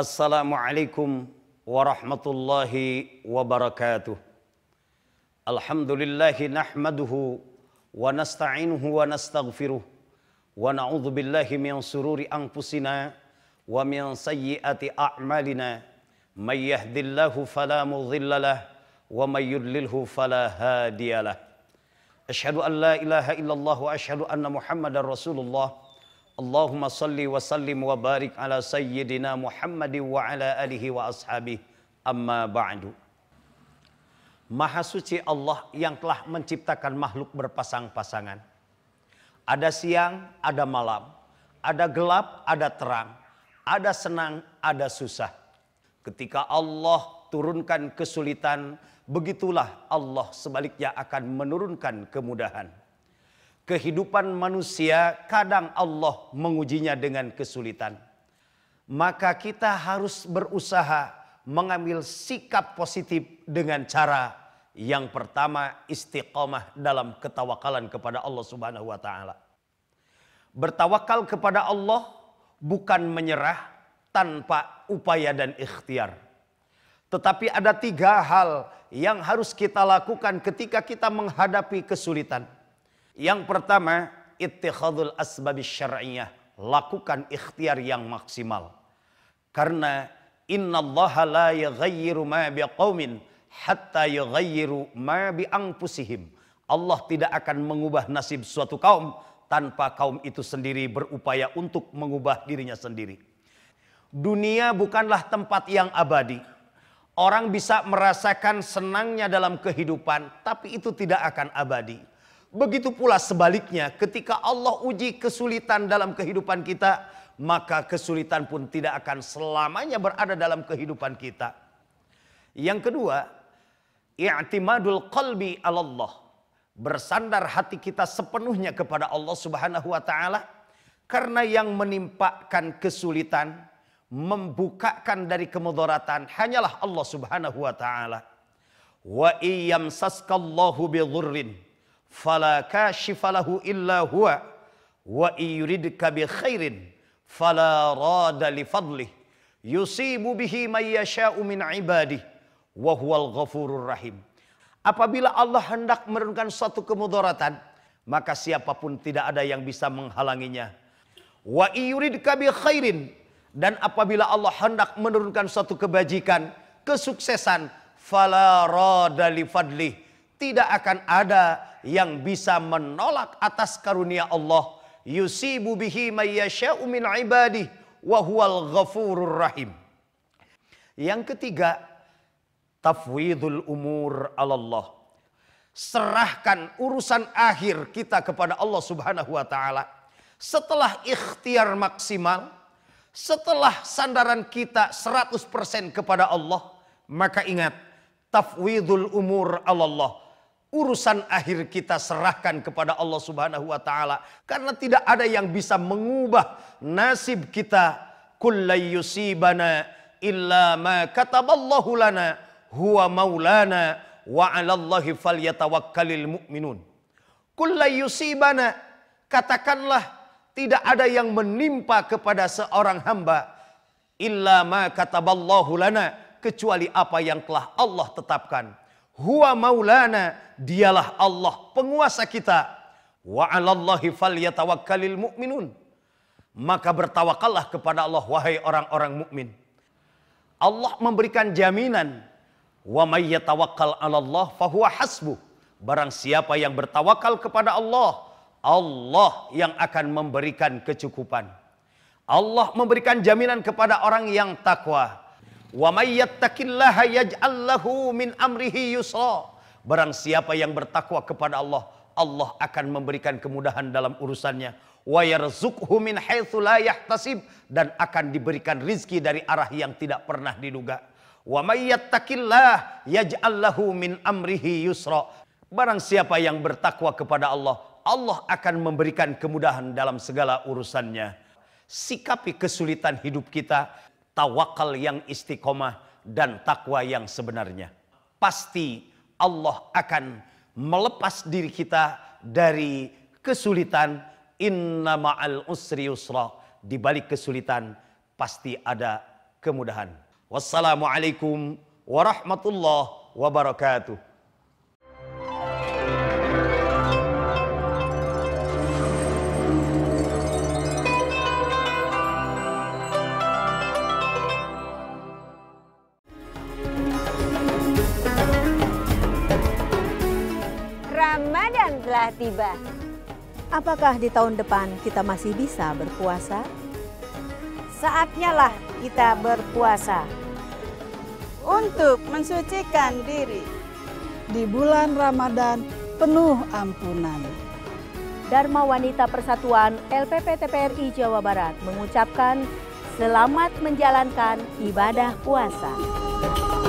السلام عليكم ورحمة الله وبركاته الحمد لله نحمده ونستعينه ونستغفره ونعوذ بالله من سرور أنفسنا ومن سيئات أعمالنا من يهد الله فلا مضل له ومن يضلله فلا هادي له أشهد أن لا إله إلا الله وأشهد أن محمدا رسول الله Allahumma salli wa sallim wa barik ala sayyidina Muhammad wa ala alihi wa ashabi amma ba'du. Maha suci Allah yang telah menciptakan makhluk berpasang-pasangan. Ada siang, ada malam, ada gelap, ada terang, ada senang, ada susah. Ketika Allah turunkan kesulitan, begitulah Allah sebaliknya akan menurunkan kemudahan kehidupan manusia kadang Allah mengujinya dengan kesulitan. Maka kita harus berusaha mengambil sikap positif dengan cara yang pertama istiqomah dalam ketawakalan kepada Allah Subhanahu wa taala. Bertawakal kepada Allah bukan menyerah tanpa upaya dan ikhtiar. Tetapi ada tiga hal yang harus kita lakukan ketika kita menghadapi kesulitan. Yang pertama, ittikhadul asbabis syar'iyah. Lakukan ikhtiar yang maksimal. Karena inna allaha la yaghayyiru ma biqawmin hatta yaghayyiru ma bi'angpusihim. Allah tidak akan mengubah nasib suatu kaum tanpa kaum itu sendiri berupaya untuk mengubah dirinya sendiri. Dunia bukanlah tempat yang abadi. Orang bisa merasakan senangnya dalam kehidupan, tapi itu tidak akan abadi Begitu pula sebaliknya, ketika Allah uji kesulitan dalam kehidupan kita, maka kesulitan pun tidak akan selamanya berada dalam kehidupan kita. Yang kedua, i'timadul qalbi Allah. Bersandar hati kita sepenuhnya kepada Allah Subhanahu wa taala karena yang menimpakan kesulitan, membukakan dari kemudaratan hanyalah Allah Subhanahu wa taala. Wa iyyamsaskallahu bi fala kashifalahu illa huwa wa yuridka bi khairin fala rada li fadli yusibu bihi may yasha'u min ibadi wa huwal ghafurur rahim. Apabila Allah hendak menurunkan suatu kemudaratan, maka siapapun tidak ada yang bisa menghalanginya. Wa yuridka bi khairin dan apabila Allah hendak menurunkan suatu kebajikan, kesuksesan, fala rada li fadli tidak akan ada yang bisa menolak atas karunia Allah yusibu bihi mayyasha'u min ibadih wa huwal ghafurur rahim yang ketiga tafwidul umur Allah serahkan urusan akhir kita kepada Allah Subhanahu wa taala setelah ikhtiar maksimal setelah sandaran kita 100% kepada Allah maka ingat tafwidul umur Allah urusan akhir kita serahkan kepada Allah Subhanahu wa taala karena tidak ada yang bisa mengubah nasib kita kullayusibana illa ma kataballahu lana huwa maulana wa 'alallahi falyatawakkalul mu'minun kullayusibana katakanlah tidak ada yang menimpa kepada seorang hamba illa ma kataballahu lana kecuali apa yang telah Allah tetapkan Huwa maulana, dialah Allah penguasa kita. Wa 'alallahi falyatawakkalil mu'minun. Maka bertawakallah kepada Allah wahai orang-orang mukmin. Allah memberikan jaminan wa may yatawakkal 'alallah fahuwa hasbuh. Barang siapa yang bertawakal kepada Allah, Allah yang akan memberikan kecukupan. Allah memberikan jaminan kepada orang yang takwa. Wa may yattaqillaha min amrihi yusra. Barang siapa yang bertakwa kepada Allah, Allah akan memberikan kemudahan dalam urusannya. Wa yarzuqhu min haitsu dan akan diberikan rizki dari arah yang tidak pernah diduga. Wa may min amrihi yusra. Barang siapa yang bertakwa kepada Allah, Allah akan memberikan kemudahan dalam segala urusannya. Sikapi kesulitan hidup kita tawakal yang istiqomah dan takwa yang sebenarnya. Pasti Allah akan melepas diri kita dari kesulitan. Inna ma'al usri yusra. Di balik kesulitan pasti ada kemudahan. Wassalamualaikum warahmatullahi wabarakatuh. telah tiba. Apakah di tahun depan kita masih bisa berpuasa? Saatnya lah kita berpuasa untuk mensucikan diri. Di bulan Ramadan penuh ampunan. Dharma Wanita Persatuan LPP TPRI Jawa Barat mengucapkan selamat menjalankan ibadah puasa.